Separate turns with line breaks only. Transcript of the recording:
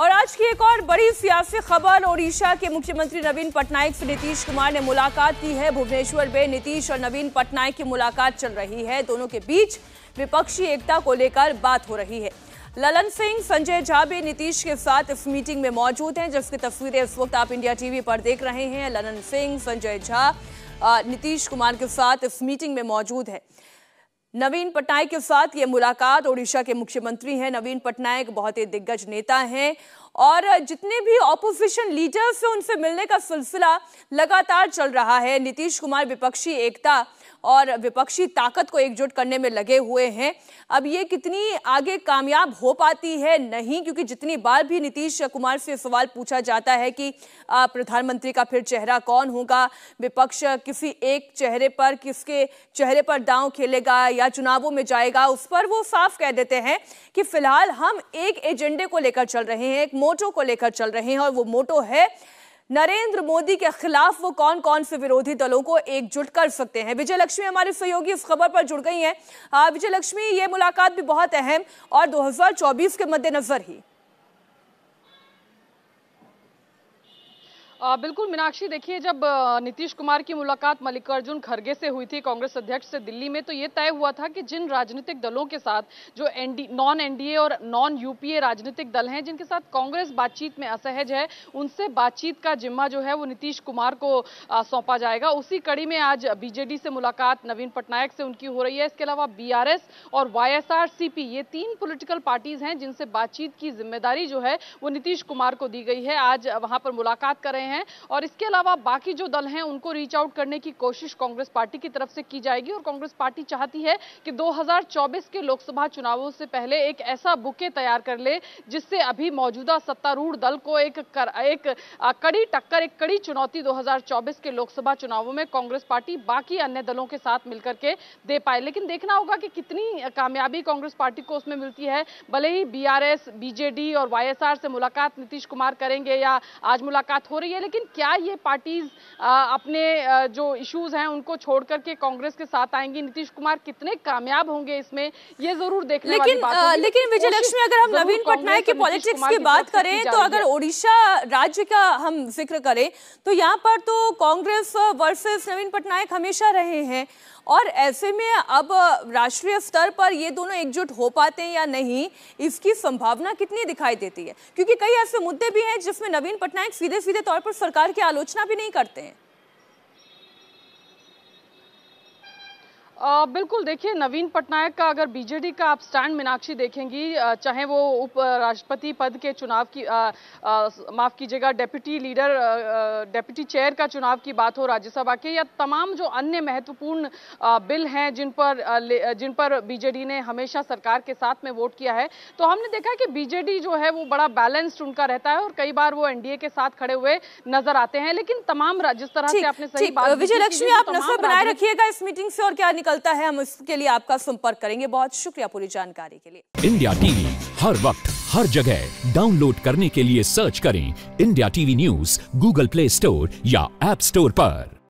और आज की एक और बड़ी सियासी खबर ओडिशा के मुख्यमंत्री नवीन पटनायक से नीतीश कुमार ने मुलाकात की है भुवनेश्वर में नीतीश और नवीन पटनायक की मुलाकात चल रही है दोनों के बीच विपक्षी एकता को लेकर बात हो रही है ललन सिंह संजय झा भी नीतीश के साथ इस मीटिंग में मौजूद हैं जिसकी तस्वीरें इस वक्त आप इंडिया टीवी पर देख रहे हैं ललन सिंह संजय झा नीतीश कुमार के साथ इस मीटिंग में मौजूद है नवीन पटनायक के साथ ये मुलाकात ओडिशा के मुख्यमंत्री हैं नवीन पटनायक बहुत ही दिग्गज नेता हैं और जितने भी ऑपोजिशन लीडर्स हैं उनसे मिलने का सिलसिला लगातार चल रहा है नीतीश कुमार विपक्षी एकता और विपक्षी ताकत को एकजुट करने में लगे हुए हैं अब ये कितनी आगे कामयाब हो पाती है नहीं क्योंकि जितनी बार भी नीतीश कुमार से सवाल पूछा जाता है कि प्रधानमंत्री का फिर चेहरा कौन होगा विपक्ष किसी एक चेहरे पर किसके चेहरे पर दांव खेलेगा या चुनावों में जाएगा उस पर वो साफ कह देते हैं कि फिलहाल हम एक एजेंडे को लेकर चल रहे हैं एक मोटो को लेकर चल रहे हैं और वो मोटो है नरेंद्र मोदी के खिलाफ वो कौन कौन से विरोधी दलों को एकजुट कर सकते हैं विजय लक्ष्मी हमारे सहयोगी इस खबर पर जुड़ गई हैं विजय लक्ष्मी ये मुलाकात भी बहुत अहम और 2024 के मद्देनजर ही
आ, बिल्कुल मीनाक्षी देखिए जब नीतीश कुमार की मुलाकात मल्लिकार्जुन खड़गे से हुई थी कांग्रेस अध्यक्ष से दिल्ली में तो ये तय हुआ था कि जिन राजनीतिक दलों के साथ जो एनडी नॉन एनडीए और नॉन यूपीए राजनीतिक दल हैं जिनके साथ कांग्रेस बातचीत में असहज है उनसे बातचीत का जिम्मा जो है वो नीतीश कुमार को सौंपा जाएगा उसी कड़ी में आज बीजेडी से मुलाकात नवीन पटनायक से उनकी हो रही है इसके अलावा बी और वाई ये तीन पोलिटिकल पार्टीज हैं जिनसे बातचीत की जिम्मेदारी जो है वो नीतीश कुमार को दी गई है आज वहां पर मुलाकात कर रहे हैं हैं और इसके अलावा बाकी जो दल हैं उनको रीच आउट करने की कोशिश कांग्रेस पार्टी की तरफ से की जाएगी और कांग्रेस पार्टी चाहती है कि 2024 के लोकसभा चुनावों से पहले एक ऐसा बुके तैयार कर ले जिससे अभी मौजूदा सत्तारूढ़ दल को एक कर, एक कड़ी टक्कर एक कड़ी चुनौती 2024 के लोकसभा चुनावों में कांग्रेस पार्टी बाकी अन्य दलों के साथ मिलकर के दे पाए लेकिन देखना होगा कि कितनी कामयाबी कांग्रेस पार्टी को उसमें मिलती है भले ही बीआरएस बीजेडी और वाईएसआर से मुलाकात नीतीश कुमार करेंगे या आज मुलाकात हो रही है है लेकिन क्या ये पार्टीज अपने जो इश्यूज हैं उनको छोड़ करके कांग्रेस के साथ आएंगी नीतीश कुमार कितने कामयाब होंगे इसमें ये जरूर देखने लेकिन लेकिन विजय लक्ष्मी अगर हम नवीन पटनायक की पॉलिटिक्स की बात करें तो अगर ओडिशा
राज्य का हम जिक्र करें तो यहाँ पर तो कांग्रेस वर्सेस नवीन पटनायक हमेशा रहे हैं और ऐसे में अब राष्ट्रीय स्तर पर ये दोनों एकजुट हो पाते हैं या नहीं इसकी संभावना कितनी दिखाई देती है क्योंकि कई ऐसे मुद्दे भी हैं जिसमें नवीन पटनायक सीधे सीधे तौर पर पर सरकार की आलोचना भी नहीं करते हैं
आ, बिल्कुल देखिए नवीन पटनायक का अगर बीजेडी का आप स्टैंड मीनाक्षी देखेंगी चाहे वो उप राष्ट्रपति पद के चुनाव की माफ़ कीजिएगा डेप्यूटी लीडर डेप्यूटी चेयर का चुनाव की बात हो राज्यसभा के या तमाम जो अन्य महत्वपूर्ण बिल हैं जिन पर जिन पर बीजेडी ने हमेशा सरकार के साथ में वोट किया है तो हमने देखा कि बीजेडी जो है वो बड़ा बैलेंस्ड उनका रहता है और कई बार वो एनडीए के साथ खड़े हुए नजर आते हैं लेकिन तमाम जिस तरह से आपने सही बात विजय लक्ष्मी आप नजर बनाए
रखिएगा इस मीटिंग से और क्या निकाल निकलता है हम उसके लिए आपका संपर्क करेंगे बहुत शुक्रिया पूरी जानकारी के लिए इंडिया टीवी हर वक्त हर जगह डाउनलोड
करने के लिए सर्च करें India TV news Google Play Store या एप स्टोर पर